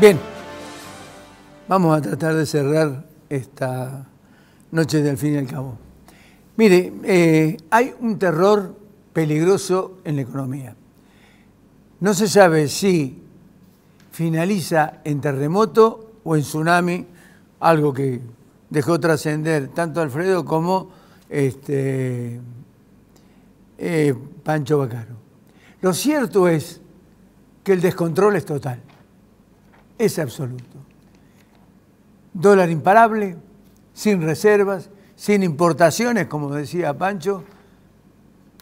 Bien, vamos a tratar de cerrar esta noche del fin y al cabo. Mire, eh, hay un terror peligroso en la economía. No se sabe si finaliza en terremoto o en tsunami, algo que dejó trascender tanto Alfredo como este, eh, Pancho Bacaro. Lo cierto es que el descontrol es total es absoluto. Dólar imparable, sin reservas, sin importaciones, como decía Pancho,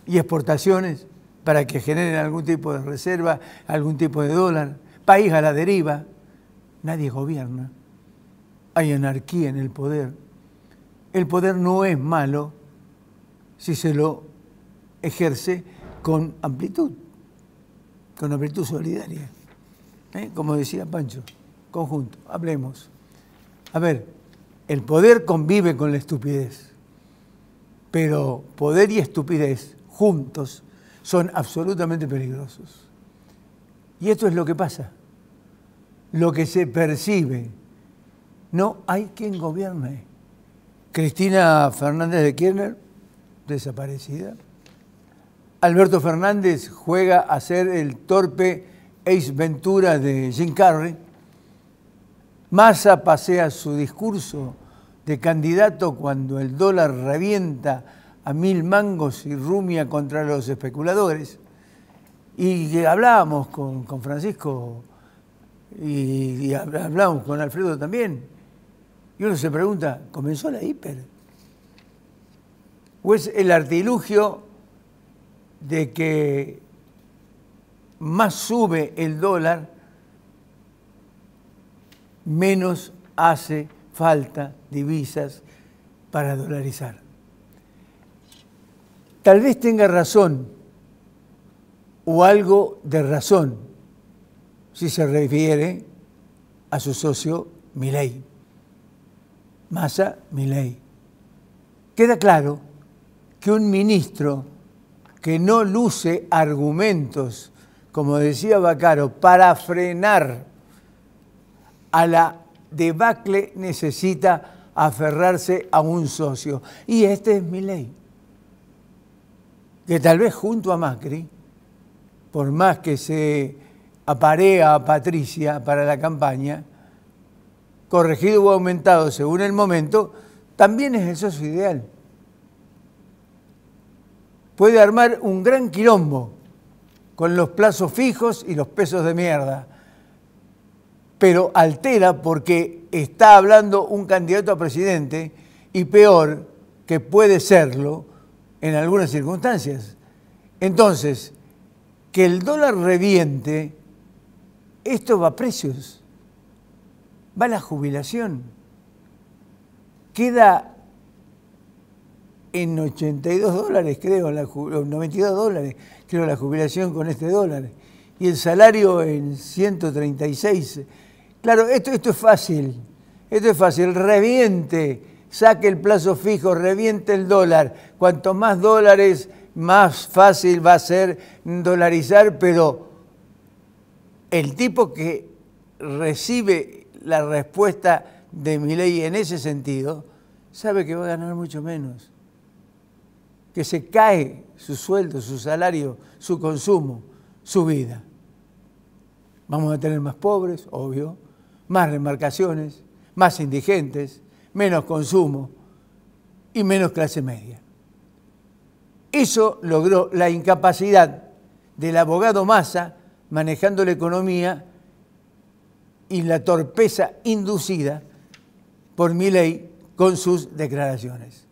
y exportaciones para que generen algún tipo de reserva, algún tipo de dólar. País a la deriva, nadie gobierna. Hay anarquía en el poder. El poder no es malo si se lo ejerce con amplitud, con amplitud solidaria. ¿eh? como decía Pancho, conjunto, hablemos. A ver, el poder convive con la estupidez, pero poder y estupidez juntos son absolutamente peligrosos. Y esto es lo que pasa, lo que se percibe. No hay quien gobierne. Cristina Fernández de Kirchner, desaparecida. Alberto Fernández juega a ser el torpe Ace Ventura de Jim Carrey, Massa pasea su discurso de candidato cuando el dólar revienta a mil mangos y rumia contra los especuladores. Y hablábamos con, con Francisco y, y, hablábamos con Alfredo también. Y uno se pregunta, ¿comenzó la hiper? ¿O es el artilugio de que más sube el dólar, menos hace falta divisas para dolarizar. Tal vez tenga razón o algo de razón si se refiere a su socio Milei. Massa Milei. Queda claro que un ministro que no luce argumentos como decía Bacaro, para frenar a la debacle necesita aferrarse a un socio. Y esta es mi ley, que tal vez junto a Macri, por más que se aparea a Patricia para la campaña, corregido o aumentado según el momento, también es el socio ideal. Puede armar un gran quilombo con los plazos fijos y los pesos de mierda. Pero altera porque está hablando un candidato a presidente y peor, que puede serlo en algunas circunstancias. Entonces, que el dólar reviente, esto va a precios, va a la jubilación, queda en 82 dólares, creo, 92 dólares, creo, la jubilación con este dólar. Y el salario en 136. Claro, esto, esto es fácil. Esto es fácil. Reviente, saque el plazo fijo, reviente el dólar. Cuanto más dólares, más fácil va a ser dolarizar, pero el tipo que recibe la respuesta de mi ley en ese sentido sabe que va a ganar mucho menos que se cae su sueldo, su salario, su consumo, su vida. Vamos a tener más pobres, obvio, más remarcaciones, más indigentes, menos consumo y menos clase media. Eso logró la incapacidad del abogado Massa manejando la economía y la torpeza inducida por mi ley con sus declaraciones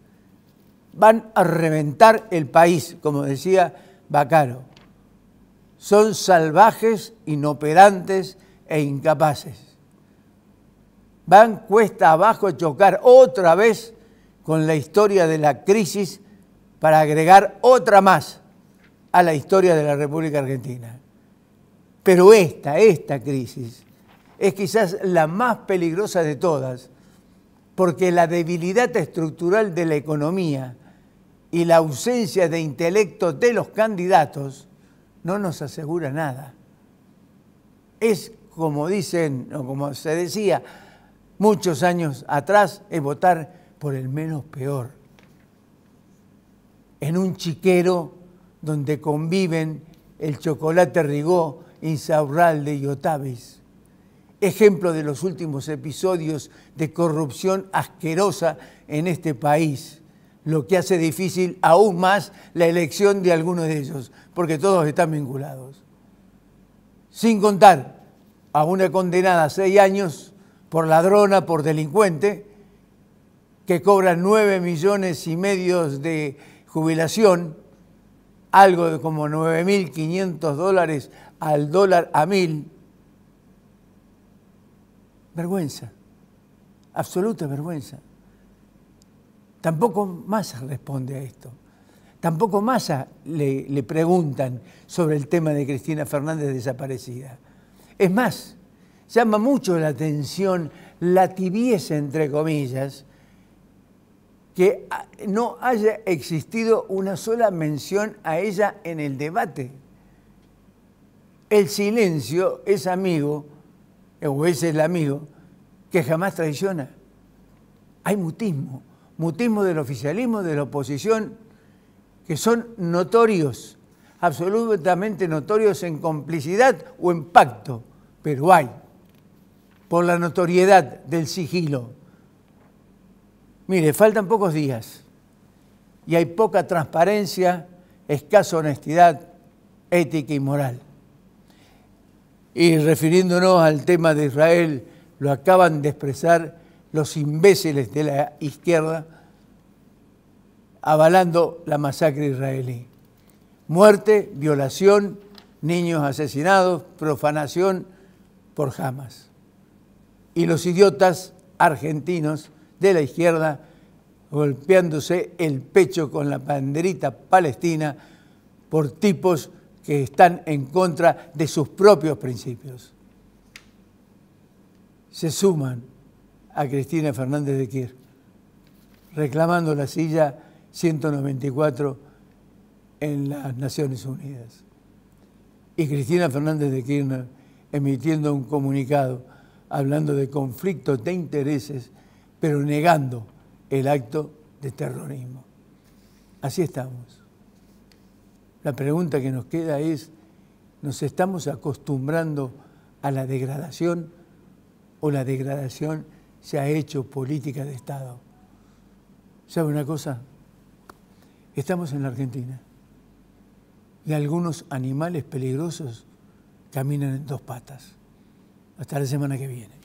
van a reventar el país, como decía Bacaro. Son salvajes, inoperantes e incapaces. Van cuesta abajo a chocar otra vez con la historia de la crisis para agregar otra más a la historia de la República Argentina. Pero esta, esta crisis es quizás la más peligrosa de todas, porque la debilidad estructural de la economía y la ausencia de intelecto de los candidatos no nos asegura nada. Es como dicen, o como se decía muchos años atrás, es votar por el menos peor. En un chiquero donde conviven el chocolate Rigó, Insaurralde y Otavis. Ejemplo de los últimos episodios de corrupción asquerosa en este país lo que hace difícil aún más la elección de algunos de ellos, porque todos están vinculados. Sin contar a una condenada a seis años por ladrona, por delincuente, que cobra nueve millones y medio de jubilación, algo de como 9.500 dólares al dólar a mil. Vergüenza, absoluta vergüenza. Tampoco Massa responde a esto. Tampoco Massa le, preguntan sobre el tema de Cristina Fernández desaparecida. Es más, llama mucho la atención la tibieza, entre comillas, que no haya existido una sola mención a ella en el debate. El silencio es amigo, o es el amigo, que jamás traiciona. Hay mutismo mutismo del oficialismo, de la oposición, que son notorios, absolutamente notorios en complicidad o en pacto, pero hay, por la notoriedad del sigilo. Mire, faltan pocos días y hay poca transparencia, escasa honestidad ética y moral. Y refiriéndonos al tema de Israel, lo acaban de expresar los imbéciles de la izquierda avalando la masacre israelí. Muerte, violación, niños asesinados, profanación por Hamas. Y los idiotas argentinos de la izquierda golpeándose el pecho con la banderita palestina por tipos que están en contra de sus propios principios. Se suman a Cristina Fernández de Kirchner, reclamando la silla 194 en las Naciones Unidas. Y Cristina Fernández de Kirchner emitiendo un comunicado hablando de conflictos de intereses, pero negando el acto de terrorismo. Así estamos. La pregunta que nos queda es, ¿nos estamos acostumbrando a la degradación o la degradación se ha hecho política de Estado. ¿Sabe una cosa? Estamos en la Argentina y algunos animales peligrosos caminan en dos patas. Hasta la semana que viene.